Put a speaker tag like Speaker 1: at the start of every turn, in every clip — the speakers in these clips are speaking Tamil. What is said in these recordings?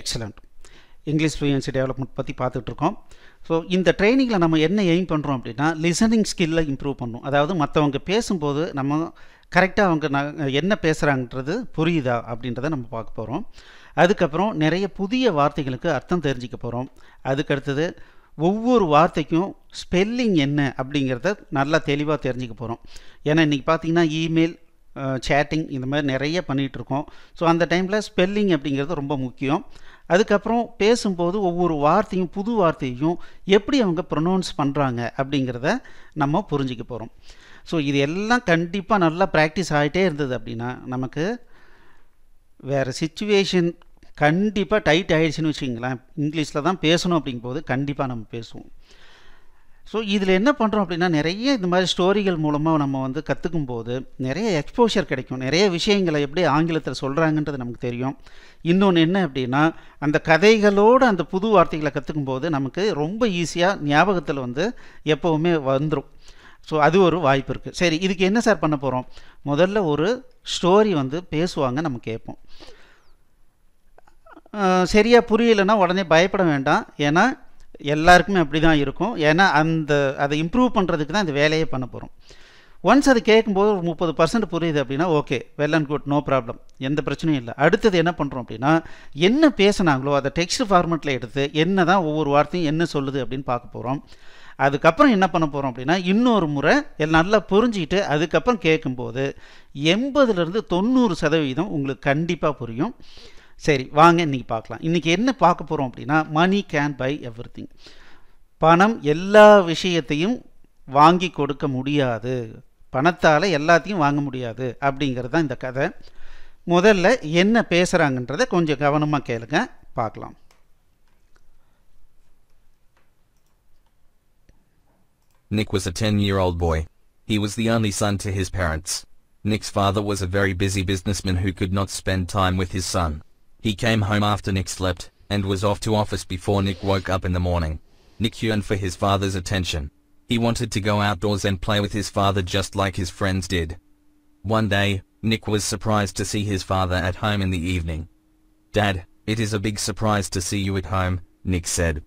Speaker 1: எக்ஸலண்ட் இங்கிலீஷ் ஃப்ளூயன்சி டெவலப்மெண்ட் பற்றி பார்த்துட்ருக்கோம் ஸோ இந்த ட்ரைனிங்கில் நம்ம என்ன எய்ம் பண்ணுறோம் அப்படின்னா லிசனிங் ஸ்கில்லை இம்ப்ரூவ் பண்ணும் அதாவது மற்றவங்க பேசும்போது நம்ம கரெக்டாக அவங்க என்ன பேசுகிறாங்கன்றது புரியுதா அப்படின்றத நம்ம பார்க்க போகிறோம் அதுக்கப்புறம் நிறைய புதிய வார்த்தைகளுக்கு அர்த்தம் தெரிஞ்சிக்க போகிறோம் அதுக்கடுத்தது ஒவ்வொரு வார்த்தைக்கும் ஸ்பெல்லிங் என்ன அப்படிங்கிறத நல்லா தெளிவாக தெரிஞ்சுக்க போகிறோம் ஏன்னா இன்றைக்கி பார்த்திங்கன்னா இமெயில் சேட்டிங் இந்த மாதிரி நிறைய பண்ணிகிட்ருக்கோம் ஸோ அந்த டைமில் ஸ்பெல்லிங் அப்படிங்கிறது ரொம்ப முக்கியம் அதுக்கப்புறம் பேசும்போது ஒவ்வொரு வார்த்தையும் புது வார்த்தையும் எப்படி அவங்க ப்ரொனவுன்ஸ் பண்ணுறாங்க அப்படிங்கிறத நம்ம புரிஞ்சிக்க போகிறோம் ஸோ இது எல்லாம் கண்டிப்பாக நல்லா ப்ராக்டிஸ் ஆகிட்டே இருந்தது அப்படின்னா நமக்கு வேறு சுச்சுவேஷன் கண்டிப்பாக டைட் ஆகிடுச்சின்னு வச்சுக்கிங்களேன் இங்கிலீஷில் தான் பேசணும் அப்படிங்கும்போது கண்டிப்பாக நம்ம பேசுவோம் ஸோ இதில் என்ன பண்ணுறோம் அப்படின்னா நிறைய இந்த மாதிரி ஸ்டோரிகள் மூலமாக நம்ம வந்து கற்றுக்கும் போது நிறைய எக்ஸ்போஷர் கிடைக்கும் நிறைய விஷயங்களை எப்படி ஆங்கிலத்தில் சொல்கிறாங்கன்றது நமக்கு தெரியும் இன்னொன்று என்ன அப்படின்னா அந்த கதைகளோடு அந்த புது வார்த்தைகளை கற்றுக்கும் போது நமக்கு ரொம்ப ஈஸியாக ஞாபகத்தில் வந்து எப்போவுமே வந்துடும் ஸோ அது ஒரு வாய்ப்பு இருக்குது சரி இதுக்கு என்ன சார் பண்ண போகிறோம் முதல்ல ஒரு ஸ்டோரி வந்து பேசுவாங்க நம்ம கேட்போம் சரியாக புரியலைன்னா உடனே பயப்பட வேண்டாம் ஏன்னா எல்லாருக்குமே அப்படி தான் இருக்கும் ஏன்னா அந்த அதை இம்ப்ரூவ் பண்ணுறதுக்கு தான் இந்த வேலையே பண்ண போகிறோம் ஒன்ஸ் அது கேட்கும்போது ஒரு முப்பது பர்சன்ட் புரியுது அப்படின்னா okay well and good no problem எந்த பிரச்சனையும் இல்லை அடுத்தது என்ன பண்ணுறோம் அப்படின்னா என்ன பேசுனாங்களோ அதை டெக்ஸ்ட் ஃபார்மெட்டில் எடுத்து என்ன தான் ஒவ்வொரு வார்த்தையும் என்ன சொல்லுது அப்படின்னு பார்க்க போகிறோம் அதுக்கப்புறம் என்ன பண்ண போகிறோம் அப்படின்னா இன்னொரு முறை எல்லாம் நல்லா புரிஞ்சுக்கிட்டு அதுக்கப்புறம் கேட்கும்போது எண்பதுலேருந்து தொண்ணூறு சதவீதம் உங்களுக்கு கண்டிப்பாக புரியும் சரி வாங்க இன்றைக்கி பார்க்கலாம் இன்றைக்கி என்ன பார்க்க போகிறோம் அப்படின்னா money can buy everything பணம் எல்லா விஷயத்தையும் வாங்கி கொடுக்க முடியாது பணத்தால் எல்லாத்தையும் வாங்க முடியாது அப்படிங்கிறது தான் இந்த கதை முதல்ல என்ன பேசுகிறாங்கன்றதை கொஞ்சம் கவனமாக கேளுங்க பார்க்கலாம்
Speaker 2: Nick was a 10-year-old boy. He was the only son to his parents. Nick's father was a very busy businessman who could not spend time with his son. He came home after Nick slept, and was off to office before Nick woke up in the morning. Nick yearned for his father's attention. He wanted to go outdoors and play with his father just like his friends did. One day, Nick was surprised to see his father at home in the evening. Dad, it is a big surprise to see you at home, Nick said.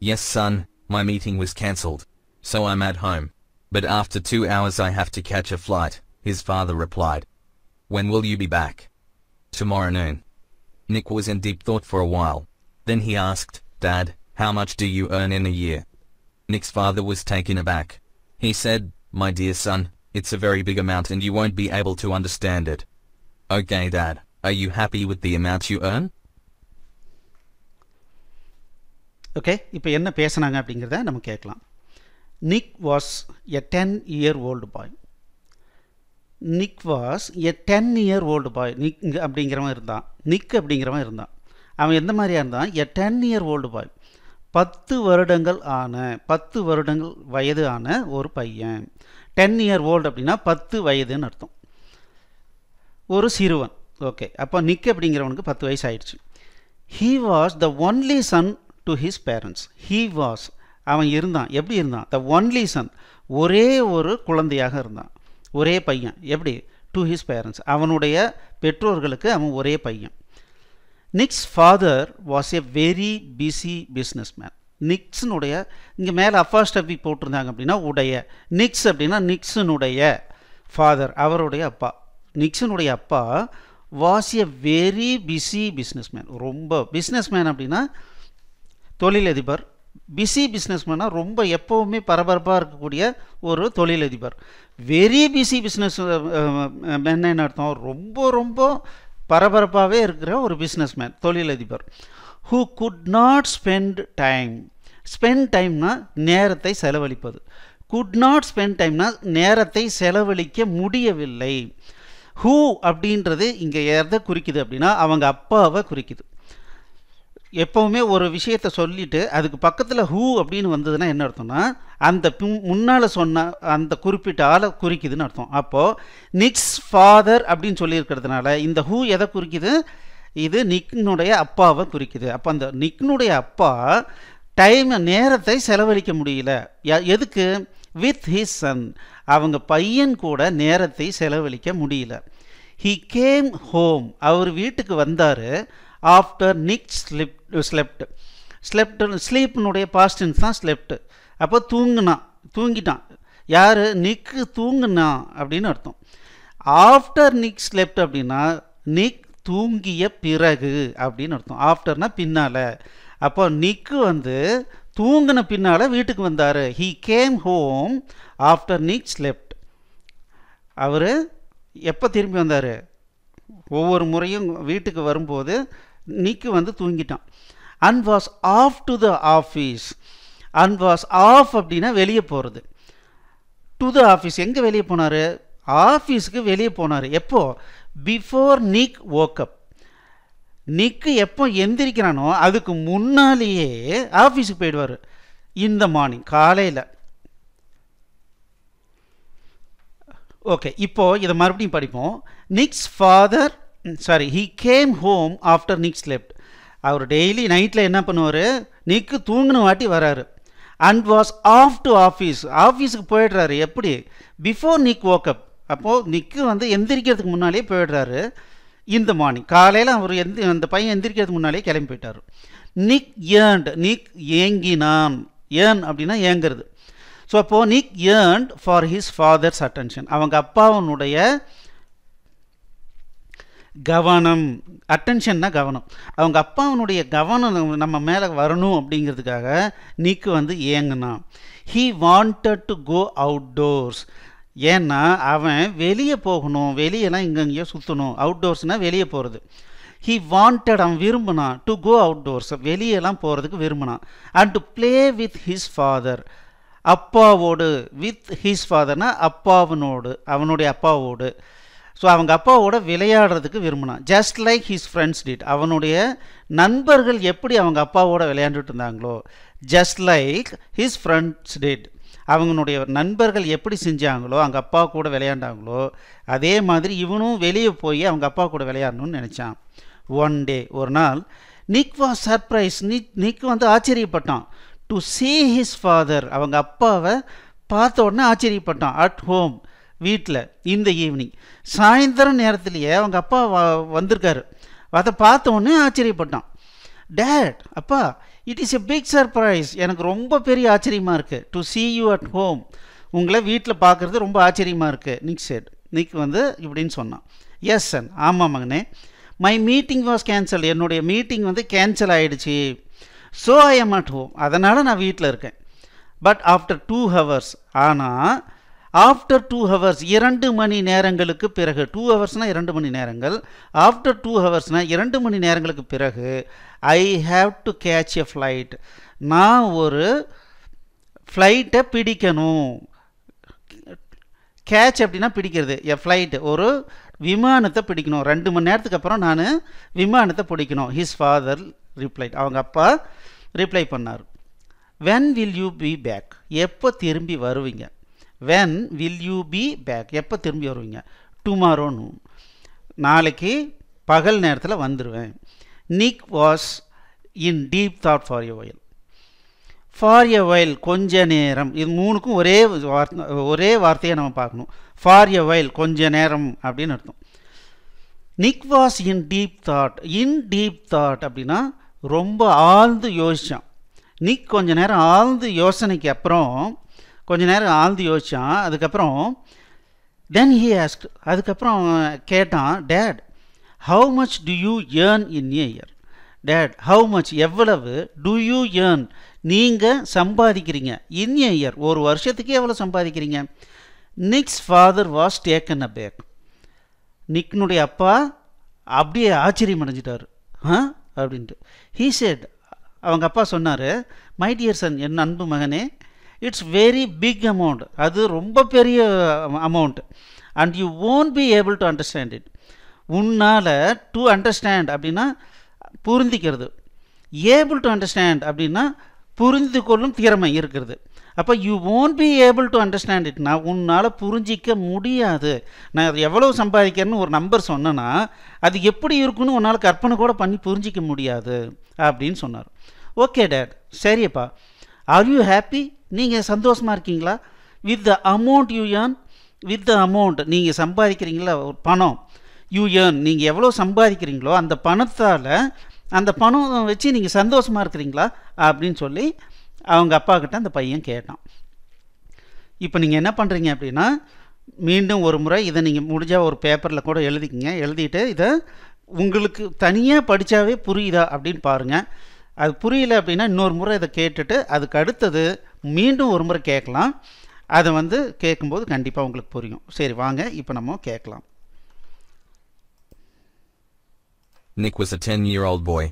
Speaker 2: Yes son, my meeting was cancelled. So I'm at home. But after two hours I have to catch a flight, his father replied. When will you be back? Tomorrow noon. Nick was in deep thought for a while. Then he asked, Dad, how much do you earn in a year? Nick's father was taken aback. He said, my dear son, it's a very big amount and you won't be able to understand it. Okay dad, are you happy with the amount you earn?
Speaker 1: Okay இப்போ என்ன பேசுனாங்க அப்படிங்கிறத நம்ம கேட்கலாம் Nick was a ten year old boy Nick was a ten year old boy Nick அப்படிங்கிறவன் இருந்தான் நிக் அப்படிங்கிறவன் இருந்தான் அவன் எந்த மாதிரியாக இருந்தான் a ten year old boy பத்து வருடங்கள் ஆன பத்து வருடங்கள் வயது ஆன ஒரு பையன் டென் இயர் ஓல்டு அப்படின்னா பத்து வயதுன்னு அர்த்தம் ஒரு சிறுவன் ஓகே அப்போ நிக் அப்படிங்கிறவனுக்கு பத்து வயசு ஆயிடுச்சு he was the only son to his parents he was அவன் இருந்தான் எப்படி இருந்தான் த ஒன்லி சன் ஒரே ஒரு குழந்தையாக இருந்தான் ஒரே பையன் எப்படி டு ஹிஸ் பேரண்ட்ஸ் அவனுடைய பெற்றோர்களுக்கு அவன் ஒரே பையன் Nick's father was a very busy business man நிக்ஸ்னுடைய இங்கே மேலே அஃபாஸ்டபி போட்டிருந்தாங்க அப்படின்னா உடைய நிக்ஸ் அப்படின்னா நிக்ஸனுடைய ஃபாதர் அவருடைய அப்பா நிக்ஸனுடைய அப்பா was a very busy business man ரொம்ப பிஸ்னஸ் மேன் அப்படின்னா தொழிலதிபர் பிஸி பிஸ்னஸ்மேனாக ரொம்ப எப்போவுமே பரபரப்பாக இருக்கக்கூடிய ஒரு தொழிலதிபர் வெரி பிஸி பிஸ்னஸ் என்ன அர்த்தம் ரொம்ப ரொம்ப பரபரப்பாகவே இருக்கிற ஒரு பிஸ்னஸ்மேன் தொழிலதிபர் who could not spend time spend டைம்னா நேரத்தை செலவழிப்பது குட் நாட் ஸ்பெண்ட் டைம்னா நேரத்தை செலவழிக்க முடியவில்லை ஹூ அப்படின்றது இங்கே எதை குறிக்குது அப்படின்னா அவங்க அப்பாவை குறிக்குது எப்போவுமே ஒரு விஷயத்த சொல்லிவிட்டு அதுக்கு பக்கத்தில் ஹூ அப்படின்னு வந்ததுன்னா என்ன அர்த்தம்னா அந்த முன்னால் சொன்ன அந்த குறிப்பிட்ட ஆளை குறிக்குதுன்னு அர்த்தம் அப்போது நிக்ஸ் ஃபாதர் அப்படின்னு சொல்லியிருக்கிறதுனால இந்த ஹூ எதை குறிக்குது இது நிக்னுடைய அப்பாவை குறிக்குது அப்போ அந்த நிக்னுடைய அப்பா டைம் நேரத்தை செலவழிக்க முடியல எதுக்கு வித் ஹிஸ் சன் அவங்க பையன் கூட நேரத்தை செலவழிக்க முடியல ஹி கேம் ஹோம் அவர் வீட்டுக்கு வந்தார் after Nick slip slept slept ஸ்லீப்னுடைய பாஸ்டின்ஸ் தான் ஸ்லெப்ட் அப்போ தூங்குனான் தூங்கிட்டான் யார் நிக்கு தூங்குனான் அப்படின்னு அர்த்தம் ஆஃப்டர் நிக் ஸ்லெப்ட் அப்படின்னா நிக் தூங்கிய பிறகு அப்படின்னு அர்த்தம் ஆஃப்டர்னா பின்னால் அப்போ நிக்கு வந்து தூங்கின பின்னால் வீட்டுக்கு வந்தார் he came home after Nick slept அவர் எப்போ திரும்பி வந்தார் ஒவ்வொரு முறையும் வீட்டுக்கு வரும்போது நிக்கு வந்து தூங்கிட்டான் and was off to the office and was off அப்படின்னா வெளியே போகிறது டு த ஆஃபீஸ் எங்கே வெளியே போனார் ஆஃபீஸுக்கு வெளியே போனார் எப்போது பிஃபோர் நீக் ஓக்கப் நிக்கு எப்போ எந்திரிக்கிறானோ அதுக்கு முன்னாலேயே ஆஃபீஸுக்கு போயிடுவார் இந்த மார்னிங் காலையில் ஓகே இப்போது இதை மறுபடியும் படிப்போம் Nick's father sorry he came home after Nick slept அவர் டெய்லி நைட்டில் என்ன பண்ணுவார் நிக்கு தூங்கின வாட்டி வராரு and was off to office ஆஃபீஸுக்கு போயிடுறாரு எப்படி பிஃபோர் நிக் ஓக்கப் அப்போது நிக்கு வந்து எந்திரிக்கிறதுக்கு முன்னாலே போயிடுறாரு இந்த மார்னிங் காலையில் அவர் எந்த அந்த பையன் எந்திரிக்கிறதுக்கு முன்னாலே கிளம்பி போயிட்டார் நிக் ஏர்ன்ட் நிக் ஏங்கினான் ஏன் அப்படின்னா ஏங்கிறது ஸோ அப்போது Nick yearned for his father's attention அவங்க அப்பாவனுடைய கவனம் அட்டென்ஷன்னா கவனம் அவங்க அப்பாவனுடைய கவனம் நம்ம மேலே வரணும் அப்படிங்கிறதுக்காக நீக்கு வந்து ஏங்குனா he wanted to go outdoors ஏன்னா அவன் வெளியே போகணும் வெளியெல்லாம் இங்கங்கேயோ சுற்றணும் அவுட்டோர்ஸ்னால் வெளியே போகிறது ஹீ வாண்டட் அவன் விரும்பினான் டு கோ அவுட்டோர்ஸ் வெளியெல்லாம் போகிறதுக்கு விரும்பினான் and to play with his father அப்பாவோடு வித் ஹிஸ் ஃபாதர்னால் அப்பாவனோடு அவனுடைய அப்பாவோடு ஸோ அவங்க அப்பாவோட விளையாடுறதுக்கு விரும்பினான் just like his friends did அவனுடைய நண்பர்கள் எப்படி அவங்க அப்பாவோட விளையாண்டுட்டு இருந்தாங்களோ just like his friends did அவங்களுடைய நண்பர்கள் எப்படி செஞ்சாங்களோ அவங்க அப்பா கூட விளையாண்டாங்களோ அதே மாதிரி இவனும் வெளியே போய் அவங்க அப்பா கூட விளையாடணும்னு நினச்சான் ஒன் டே ஒரு நாள் நிக் வா சர்ப்ரைஸ் நிக் நிக் வந்து ஆச்சரியப்பட்டான் டு சீ ஹிஸ் ஃபாதர் அவங்க அப்பாவை பார்த்த உடனே ஆச்சரியப்பட்டான் அட் ஹோம் வீட்டில் இந்த ஈவினிங் சாயந்தரம் நேரத்துலையே அவங்க அப்பா வ வந்திருக்காரு அதை பார்த்தோன்னே ஆச்சரியப்பட்டான் டேட் அப்பா it is a big surprise எனக்கு ரொம்ப பெரிய ஆச்சரியமாக இருக்குது to see you at home உங்களை வீட்டில் பார்க்குறது ரொம்ப ஆச்சரியமாக இருக்குது நிக் செட் நிக் வந்து இப்படின்னு சொன்னான் எஸ் சன் ஆமாம் மகனே மை மீட்டிங் வாஸ் கேன்சல் என்னுடைய மீட்டிங் வந்து கேன்சல் ஆகிடுச்சு so I am at home அதனால் நான் வீட்டில் இருக்கேன் பட் ஆஃப்டர் டூ ஹவர்ஸ் ஆனால் ஆஃப்டர் டூ ஹவர்ஸ் இரண்டு மணி நேரங்களுக்கு பிறகு டூ ஹவர்ஸ்னால் இரண்டு மணி நேரங்கள் ஆஃப்டர் டூ ஹவர்ஸ்னால் இரண்டு மணி நேரங்களுக்கு பிறகு I have to catch a flight நான் ஒரு ஃப்ளைட்டை பிடிக்கணும் கேட்ச் அப்படின்னா பிடிக்கிறது எ ஃப்ளைட் ஒரு விமானத்தை பிடிக்கணும் ரெண்டு மணி நேரத்துக்கு அப்புறம் நான் விமானத்தை பிடிக்கணும் ஹிஸ் ஃபாதர் ரிப்ளைட் அவங்க அப்பா ரிப்ளை பண்ணார் when will you be back எப்போ திரும்பி வருவீங்க when will you be back எப்போ திரும்பி வருவீங்க டுமாரோ நாளைக்கு பகல் நேரத்தில் வந்துடுவேன் Nick was in deep thought for a while for a while கொஞ்ச நேரம் இது மூணுக்கும் ஒரே வார்த்தை ஒரே வார்த்தையை நம்ம பார்க்கணும் ஃபார் எ ஒயில் கொஞ்ச நேரம் அப்படின்னு அர்த்தம் Nick was in deep thought in deep thought அப்படின்னா ரொம்ப ஆழ்ந்து யோசித்தான் நிக் கொஞ்ச நேரம் ஆழ்ந்து யோசனைக்கு அப்புறம் கொஞ்ச நேரம் ஆழ்ந்து யோசித்தான் அதுக்கப்புறம் தென் ஹி ஆஸ்க் அதுக்கப்புறம் கேட்டான் dad how much do you earn in a year dad how much எவ்வளவு டு யூ ஏர்ன் நீங்கள் சம்பாதிக்கிறீங்க இன் ஏ இயர் ஒரு வருஷத்துக்கு எவ்வளோ சம்பாதிக்கிறீங்க Nick's father was taken aback நிக்னுடைய அப்பா அப்படியே ஆச்சரியம் அடைஞ்சிட்டார் ஆ அப்படின்ட்டு ஹீ செட் அவங்க அப்பா சொன்னார் மை டியர் சன் என் அன்பு மகனே இட்ஸ் வெரி பிக் அமௌண்ட் அது ரொம்ப பெரிய amount and you won't be able to understand it உன்னால் டு அண்டர்ஸ்டாண்ட் அப்படின்னா புரிந்திக்கிறது ஏபிள் டு அண்டர்ஸ்டாண்ட் அப்படின்னா புரிந்து கொள்ளும் திறமை இருக்கிறது அப்போ you won't be able to understand it நான் உன்னால் புரிஞ்சிக்க முடியாது நான் அது எவ்வளோ சம்பாதிக்கிறேன்னு ஒரு நம்பர் சொன்னேன்னா அது எப்படி இருக்குன்னு உன்னால் கற்பனை கூட பண்ணி புரிஞ்சிக்க முடியாது அப்படின்னு சொன்னார் ஓகே டேட் சரியப்பா ஆர் யூ ஹாப்பி நீங்கள் சந்தோஷமாக இருக்கீங்களா with the amount you earn with the amount நீங்கள் சம்பாதிக்கிறீங்களா ஒரு பணம் யூ ஏர்ன் நீங்கள் எவ்வளோ சம்பாதிக்கிறீங்களோ அந்த பணத்தால் அந்த பணம் வச்சு நீங்கள் சந்தோஷமாக இருக்கிறீங்களா அப்படின்னு சொல்லி அவங்க அப்பா கிட்ட அந்த பையன் கேட்டான் இப்போ நீங்கள் என்ன பண்ணுறீங்க அப்படின்னா மீண்டும் ஒரு முறை இதை நீங்கள் முடிஞ்சால் ஒரு பேப்பரில் கூட எழுதிக்கிங்க எழுதிட்டு இதை உங்களுக்கு தனியாக படித்தாவே புரியுதா அப்படின்னு பாருங்கள் அது புரியல அப்படின்னா இன்னொரு முறை இதை கேட்டுட்டு அதுக்கு அடுத்தது மீண்டும் ஒரு முறை கேட்கலாம் அதை வந்து கேட்கும்போது கண்டிப்பாக உங்களுக்கு புரியும் சரி வாங்க இப்போ நம்ம கேட்கலாம்
Speaker 2: Nick was a 10-year-old boy.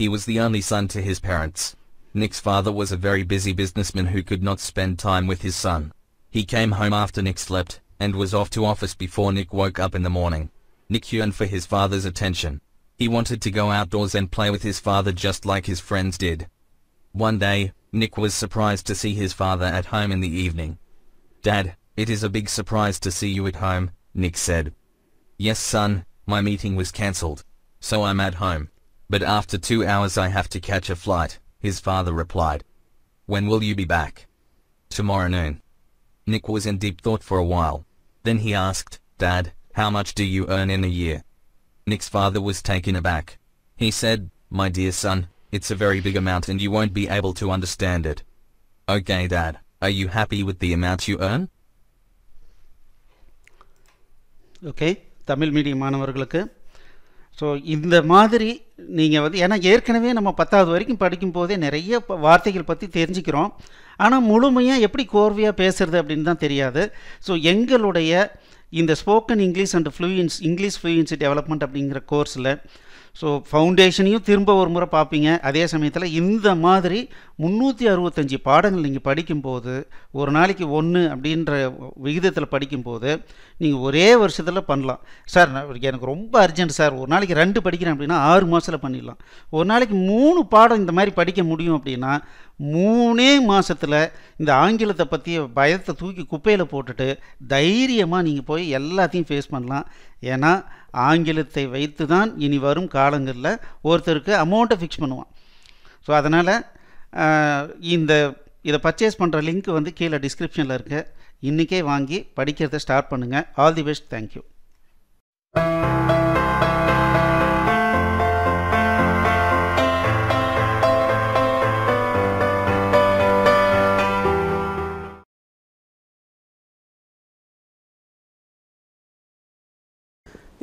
Speaker 2: He was the only son to his parents. Nick's father was a very busy businessman who could not spend time with his son. He came home after Nick slept, and was off to office before Nick woke up in the morning. Nick yearned for his father's attention. He wanted to go outdoors and play with his father just like his friends did. One day, Nick was surprised to see his father at home in the evening. Dad, it is a big surprise to see you at home, Nick said. Yes son, my meeting was cancelled. So I'm at home. But after two hours I have to catch a flight, his father replied. When will you be back? Tomorrow noon. Nick was in deep thought for a while. Then he asked, Dad, how much do you earn in a year? Nick's father was taken aback. He said, My dear son, it's a very big amount and you won't be able to understand it. Okay dad, are you happy with the amount you earn?
Speaker 1: Okay Tamil medium மாணவர்களுக்கு ஸோ இந்த மாதிரி நீங்கள் வந்து ஏன்னா ஏற்கனவே நம்ம பத்தாவது வரைக்கும் படிக்கும்போதே நிறைய வார்த்தைகள் பற்றி தெரிஞ்சுக்கிறோம் ஆனால் முழுமையாக எப்படி கோர்வையாக பேசுகிறது அப்படின்னு தான் தெரியாது ஸோ எங்களுடைய இந்த spoken English and fluence English fluency development அப்படிங்கிற கோர்ஸில் ஸோ ஃபவுண்டேஷனையும் திரும்ப ஒரு முறை பார்ப்பீங்க அதே சமயத்தில் இந்த மாதிரி முந்நூற்றி அறுபத்தஞ்சி பாடங்கள் நீங்கள் படிக்கும்போது ஒரு நாளைக்கு ஒன்று அப்படின்ற விகிதத்தில் படிக்கும்போது நீங்கள் ஒரே வருஷத்தில் பண்ணலாம் சார் எனக்கு ரொம்ப அர்ஜென்ட் சார் ஒரு நாளைக்கு ரெண்டு படிக்கிறேன் அப்படின்னா ஆறு மாதத்தில் பண்ணிடலாம் ஒரு நாளைக்கு மூணு பாடம் இந்த மாதிரி படிக்க முடியும் அப்படின்னா மூணே மாதத்தில் இந்த ஆங்கிலத்தை பற்றிய பயத்தை தூக்கி குப்பையில் போட்டுட்டு தைரியமாக நீங்கள் போய் எல்லாத்தையும் ஃபேஸ் பண்ணலாம் ஏன்னா ஆங்கிலத்தை வைத்து தான் இனி வரும் காலங்களில் ஒருத்தருக்கு அமௌண்ட்டை ஃபிக்ஸ் பண்ணுவான் ஸோ அதனால் இந்த இதை பர்ச்சேஸ் பண்ணுற லிங்க் வந்து கீழே டிஸ்கிரிப்ஷனில் இருக்குது இன்றைக்கே வாங்கி படிக்கிறத ஸ்டார்ட் பண்ணுங்கள் ஆல் தி பெஸ்ட் தேங்க்யூ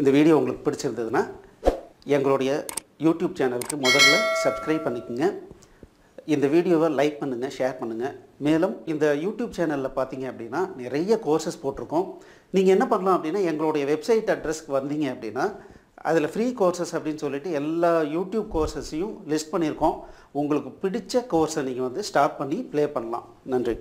Speaker 2: இந்த வீடியோ உங்களுக்கு பிடிச்சிருந்ததுன்னா எங்களுடைய யூடியூப் சேனலுக்கு முதல்ல
Speaker 1: சப்ஸ்கிரைப் பண்ணிக்கோங்க இந்த வீடியோவை லைக் பண்ணுங்கள் ஷேர் பண்ணுங்கள் மேலும் இந்த யூடியூப் சேனலில் பார்த்தீங்க அப்படின்னா நிறைய கோர்சஸ் போட்டிருக்கோம் நீங்கள் என்ன பண்ணலாம் அப்படின்னா எங்களுடைய வெப்சைட் அட்ரஸ்க்கு வந்தீங்க அப்படின்னா அதில் ஃப்ரீ கோர்சஸ் அப்படின்னு சொல்லிட்டு எல்லா யூடியூப் கோர்சஸையும் லிஸ்ட் பண்ணியிருக்கோம் உங்களுக்கு பிடித்த கோர்ஸை நீங்கள் வந்து ஸ்டார்ட் பண்ணி ப்ளே பண்ணலாம்
Speaker 2: நன்றி